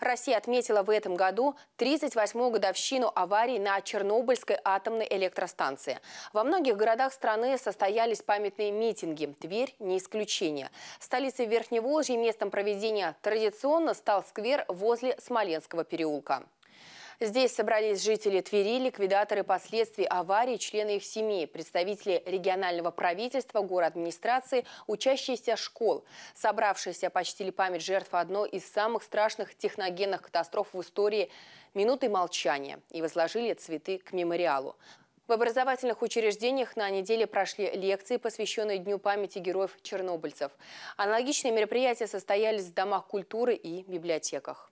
Россия отметила в этом году 38-ю годовщину аварии на Чернобыльской атомной электростанции. Во многих городах страны состоялись памятные митинги. Тверь не исключение. Столицей Верхневолжья местом проведения традиционно стал сквер возле Смоленского переулка. Здесь собрались жители Твери, ликвидаторы последствий аварии, члены их семей, представители регионального правительства, администрации, учащиеся школ. Собравшиеся почтили память жертв одной из самых страшных техногенных катастроф в истории минуты молчания и возложили цветы к мемориалу. В образовательных учреждениях на неделе прошли лекции, посвященные Дню памяти героев-чернобыльцев. Аналогичные мероприятия состоялись в домах культуры и библиотеках.